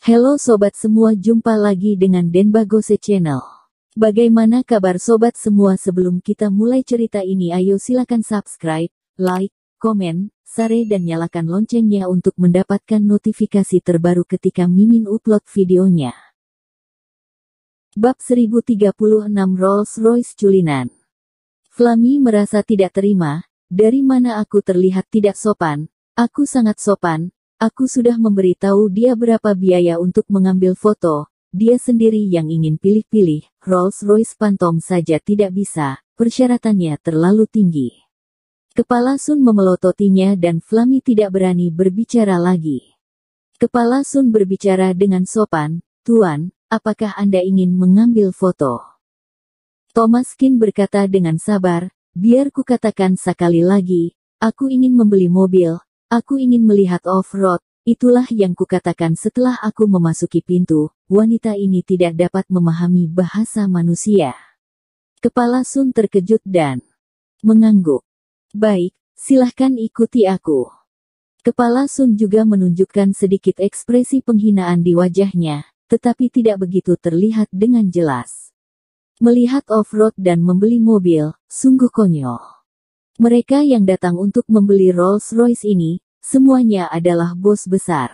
Halo sobat semua, jumpa lagi dengan Denbagose Channel. Bagaimana kabar sobat semua sebelum kita mulai cerita ini ayo silakan subscribe, like, komen, share dan nyalakan loncengnya untuk mendapatkan notifikasi terbaru ketika Mimin upload videonya. Bab 1036 Rolls-Royce Culinan Flami merasa tidak terima, dari mana aku terlihat tidak sopan, aku sangat sopan, Aku sudah memberitahu dia berapa biaya untuk mengambil foto, dia sendiri yang ingin pilih-pilih, Rolls-Royce Phantom saja tidak bisa, persyaratannya terlalu tinggi. Kepala Sun memelototinya dan Flami tidak berani berbicara lagi. Kepala Sun berbicara dengan sopan, Tuan, apakah Anda ingin mengambil foto? Thomas Kin berkata dengan sabar, biar katakan sekali lagi, aku ingin membeli mobil, Aku ingin melihat off-road, itulah yang kukatakan setelah aku memasuki pintu, wanita ini tidak dapat memahami bahasa manusia. Kepala Sun terkejut dan mengangguk. Baik, silahkan ikuti aku. Kepala Sun juga menunjukkan sedikit ekspresi penghinaan di wajahnya, tetapi tidak begitu terlihat dengan jelas. Melihat off-road dan membeli mobil, sungguh konyol. Mereka yang datang untuk membeli Rolls-Royce ini, semuanya adalah bos besar.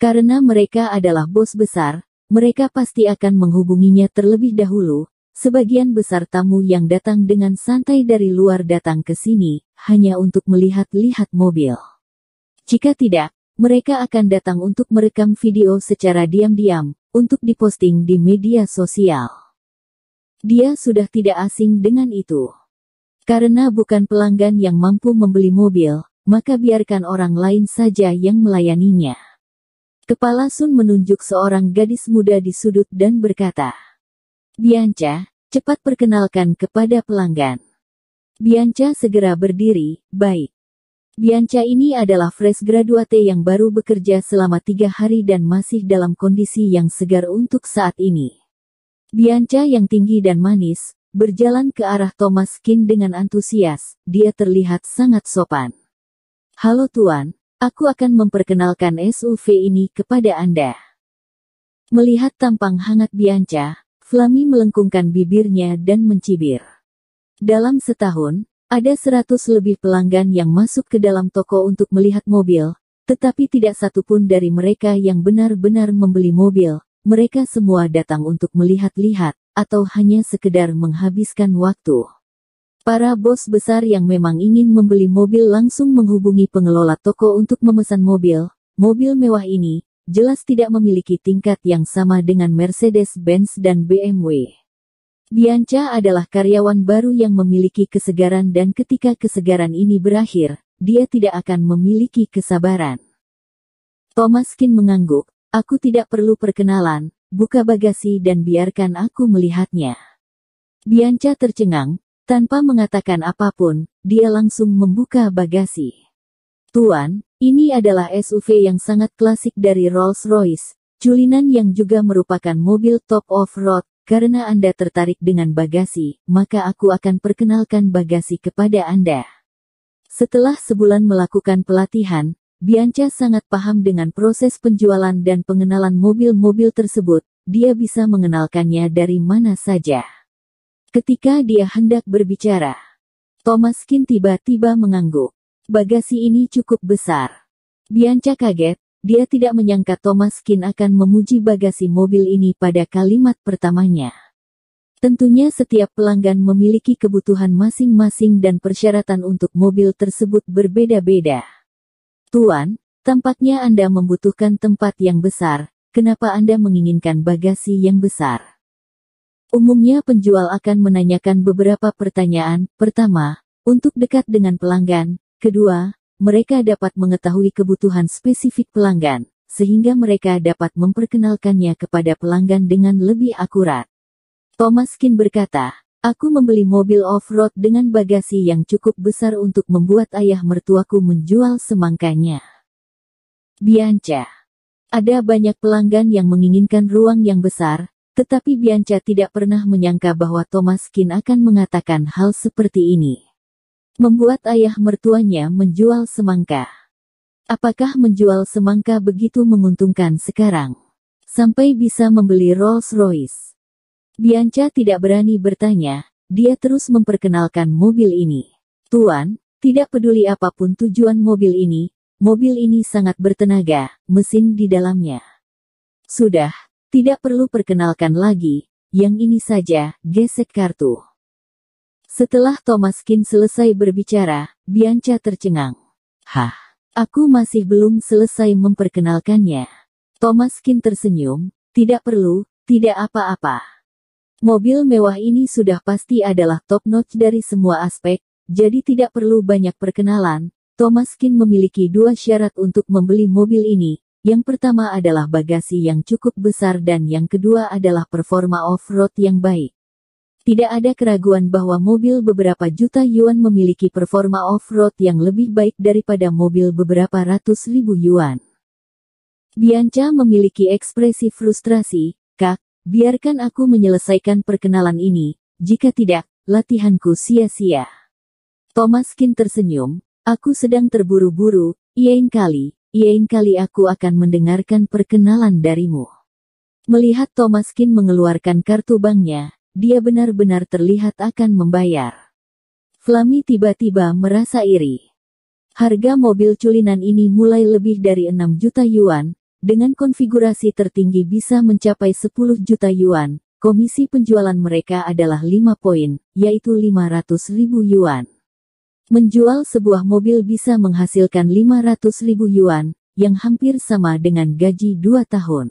Karena mereka adalah bos besar, mereka pasti akan menghubunginya terlebih dahulu. Sebagian besar tamu yang datang dengan santai dari luar datang ke sini hanya untuk melihat-lihat mobil. Jika tidak, mereka akan datang untuk merekam video secara diam-diam untuk diposting di media sosial. Dia sudah tidak asing dengan itu. Karena bukan pelanggan yang mampu membeli mobil, maka biarkan orang lain saja yang melayaninya. Kepala Sun menunjuk seorang gadis muda di sudut dan berkata, Bianca, cepat perkenalkan kepada pelanggan. Bianca segera berdiri, baik. Bianca ini adalah fresh graduate yang baru bekerja selama tiga hari dan masih dalam kondisi yang segar untuk saat ini. Bianca yang tinggi dan manis, berjalan ke arah Thomas King dengan antusias, dia terlihat sangat sopan. Halo Tuan, aku akan memperkenalkan SUV ini kepada Anda. Melihat tampang hangat Bianca, Flami melengkungkan bibirnya dan mencibir. Dalam setahun, ada seratus lebih pelanggan yang masuk ke dalam toko untuk melihat mobil, tetapi tidak satupun dari mereka yang benar-benar membeli mobil. Mereka semua datang untuk melihat-lihat, atau hanya sekedar menghabiskan waktu. Para bos besar yang memang ingin membeli mobil langsung menghubungi pengelola toko untuk memesan mobil. Mobil mewah ini jelas tidak memiliki tingkat yang sama dengan Mercedes-Benz dan BMW. Bianca adalah karyawan baru yang memiliki kesegaran dan ketika kesegaran ini berakhir, dia tidak akan memiliki kesabaran. Thomas Kin mengangguk, aku tidak perlu perkenalan, buka bagasi dan biarkan aku melihatnya. Bianca tercengang, tanpa mengatakan apapun, dia langsung membuka bagasi. Tuan, ini adalah SUV yang sangat klasik dari Rolls-Royce, Culinan yang juga merupakan mobil top off-road. Karena Anda tertarik dengan bagasi, maka aku akan perkenalkan bagasi kepada Anda. Setelah sebulan melakukan pelatihan, Bianca sangat paham dengan proses penjualan dan pengenalan mobil-mobil tersebut, dia bisa mengenalkannya dari mana saja. Ketika dia hendak berbicara, Thomas Kin tiba-tiba mengangguk. Bagasi ini cukup besar. Bianca kaget, dia tidak menyangka Thomas Kin akan memuji bagasi mobil ini pada kalimat pertamanya. Tentunya setiap pelanggan memiliki kebutuhan masing-masing dan persyaratan untuk mobil tersebut berbeda-beda. Tuan, tampaknya Anda membutuhkan tempat yang besar, kenapa Anda menginginkan bagasi yang besar? Umumnya penjual akan menanyakan beberapa pertanyaan. Pertama, untuk dekat dengan pelanggan. Kedua, mereka dapat mengetahui kebutuhan spesifik pelanggan, sehingga mereka dapat memperkenalkannya kepada pelanggan dengan lebih akurat. Thomas Kin berkata, Aku membeli mobil off-road dengan bagasi yang cukup besar untuk membuat ayah mertuaku menjual semangkanya. Bianca. Ada banyak pelanggan yang menginginkan ruang yang besar, tetapi Bianca tidak pernah menyangka bahwa Thomas Kin akan mengatakan hal seperti ini. Membuat ayah mertuanya menjual semangka. Apakah menjual semangka begitu menguntungkan sekarang? Sampai bisa membeli Rolls Royce. Bianca tidak berani bertanya, dia terus memperkenalkan mobil ini. Tuan, tidak peduli apapun tujuan mobil ini, mobil ini sangat bertenaga, mesin di dalamnya. Sudah, tidak perlu perkenalkan lagi, yang ini saja, gesek kartu. Setelah Thomas Kin selesai berbicara, Bianca tercengang. Hah, aku masih belum selesai memperkenalkannya. Thomas Kin tersenyum, tidak perlu, tidak apa-apa. Mobil mewah ini sudah pasti adalah top notch dari semua aspek, jadi tidak perlu banyak perkenalan. Thomas Kin memiliki dua syarat untuk membeli mobil ini, yang pertama adalah bagasi yang cukup besar dan yang kedua adalah performa off-road yang baik. Tidak ada keraguan bahwa mobil beberapa juta yuan memiliki performa off-road yang lebih baik daripada mobil beberapa ratus ribu yuan. Bianca memiliki ekspresi frustrasi, Kak, biarkan aku menyelesaikan perkenalan ini, jika tidak, latihanku sia-sia. Thomas Kin tersenyum, aku sedang terburu-buru, Iain kali, Yain kali aku akan mendengarkan perkenalan darimu. Melihat Thomas Thomaskin mengeluarkan kartu banknya, dia benar-benar terlihat akan membayar. Flami tiba-tiba merasa iri. Harga mobil culinan ini mulai lebih dari 6 juta yuan, dengan konfigurasi tertinggi bisa mencapai 10 juta yuan. Komisi penjualan mereka adalah 5 poin, yaitu 500 ribu yuan. Menjual sebuah mobil bisa menghasilkan 500 ribu yuan, yang hampir sama dengan gaji dua tahun.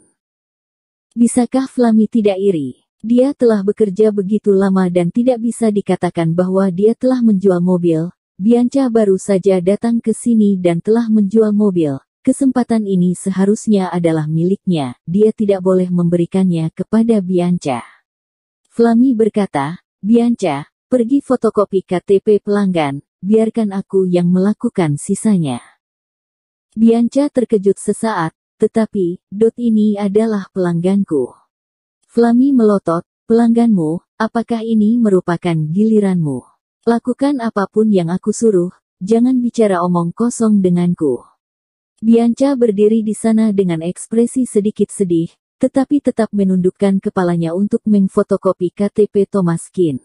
Bisakah Flami tidak iri? Dia telah bekerja begitu lama dan tidak bisa dikatakan bahwa dia telah menjual mobil. Bianca baru saja datang ke sini dan telah menjual mobil. Kesempatan ini seharusnya adalah miliknya. Dia tidak boleh memberikannya kepada Bianca. Flami berkata, Bianca, Pergi fotokopi KTP pelanggan, biarkan aku yang melakukan sisanya. Bianca terkejut sesaat, tetapi, Dot ini adalah pelangganku. Flami melotot, pelangganmu, apakah ini merupakan giliranmu? Lakukan apapun yang aku suruh, jangan bicara omong kosong denganku. Bianca berdiri di sana dengan ekspresi sedikit sedih, tetapi tetap menundukkan kepalanya untuk mengfotokopi KTP Thomaskin.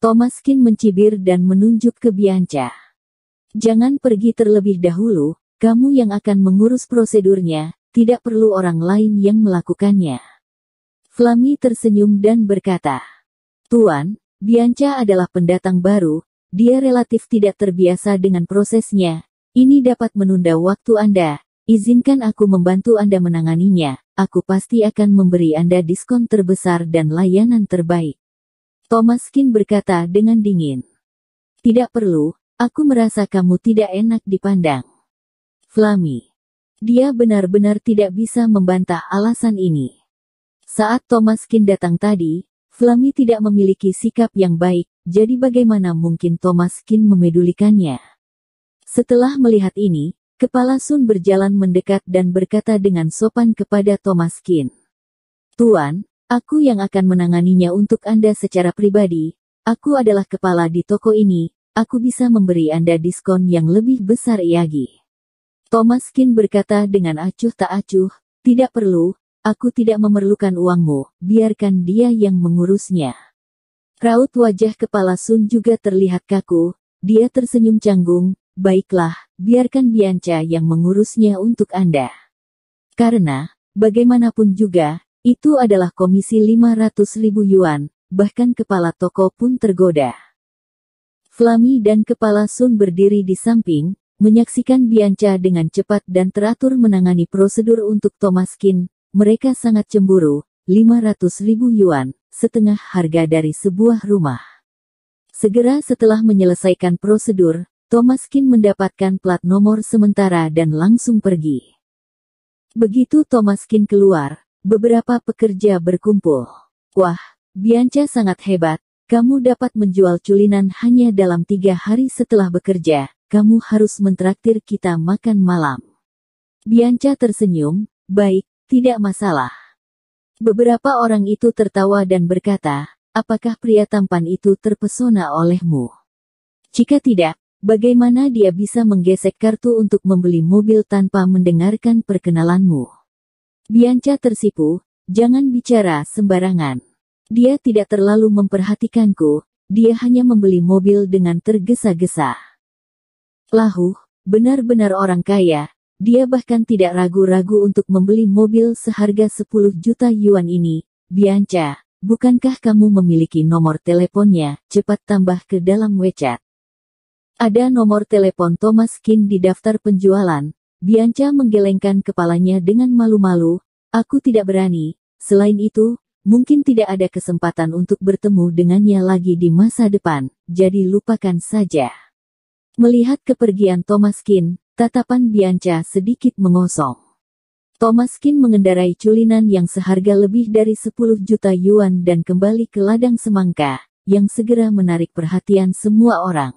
Thomas Kin mencibir dan menunjuk ke Bianca. Jangan pergi terlebih dahulu, kamu yang akan mengurus prosedurnya, tidak perlu orang lain yang melakukannya. Flami tersenyum dan berkata, Tuan, Bianca adalah pendatang baru, dia relatif tidak terbiasa dengan prosesnya, ini dapat menunda waktu Anda, izinkan aku membantu Anda menanganinya, aku pasti akan memberi Anda diskon terbesar dan layanan terbaik. Thomas Kin berkata dengan dingin. Tidak perlu, aku merasa kamu tidak enak dipandang. Flami. Dia benar-benar tidak bisa membantah alasan ini. Saat Thomas Kin datang tadi, Flami tidak memiliki sikap yang baik, jadi bagaimana mungkin Thomas Kin memedulikannya? Setelah melihat ini, kepala Sun berjalan mendekat dan berkata dengan sopan kepada Thomas Kin. Tuan, Aku yang akan menanganinya untuk Anda secara pribadi. Aku adalah kepala di toko ini. Aku bisa memberi Anda diskon yang lebih besar Yagi. Thomas Kin berkata dengan acuh tak acuh, tidak perlu, aku tidak memerlukan uangmu, biarkan dia yang mengurusnya. Raut wajah kepala Sun juga terlihat kaku, dia tersenyum canggung, baiklah, biarkan Bianca yang mengurusnya untuk Anda. Karena, bagaimanapun juga, itu adalah komisi 500 ribu yuan, bahkan kepala toko pun tergoda. Flami dan kepala Sun berdiri di samping, menyaksikan Bianca dengan cepat dan teratur menangani prosedur untuk Tomaskin, mereka sangat cemburu, 500 ribu yuan, setengah harga dari sebuah rumah. Segera setelah menyelesaikan prosedur, Tomaskin mendapatkan plat nomor sementara dan langsung pergi. Begitu Tomaskin keluar, Beberapa pekerja berkumpul. Wah, Bianca sangat hebat. Kamu dapat menjual culinan hanya dalam tiga hari setelah bekerja. Kamu harus mentraktir kita makan malam. Bianca tersenyum, baik, tidak masalah. Beberapa orang itu tertawa dan berkata, apakah pria tampan itu terpesona olehmu? Jika tidak, bagaimana dia bisa menggesek kartu untuk membeli mobil tanpa mendengarkan perkenalanmu? Bianca tersipu, jangan bicara sembarangan. Dia tidak terlalu memperhatikanku, dia hanya membeli mobil dengan tergesa-gesa. Lahu, benar-benar orang kaya, dia bahkan tidak ragu-ragu untuk membeli mobil seharga 10 juta yuan ini. Bianca, bukankah kamu memiliki nomor teleponnya? Cepat tambah ke dalam WeChat. Ada nomor telepon Thomas Kin di daftar penjualan, Bianca menggelengkan kepalanya dengan malu-malu, aku tidak berani, selain itu, mungkin tidak ada kesempatan untuk bertemu dengannya lagi di masa depan, jadi lupakan saja. Melihat kepergian Thomas Kin, tatapan Bianca sedikit mengosong. Thomas Kin mengendarai culinan yang seharga lebih dari 10 juta yuan dan kembali ke ladang semangka, yang segera menarik perhatian semua orang.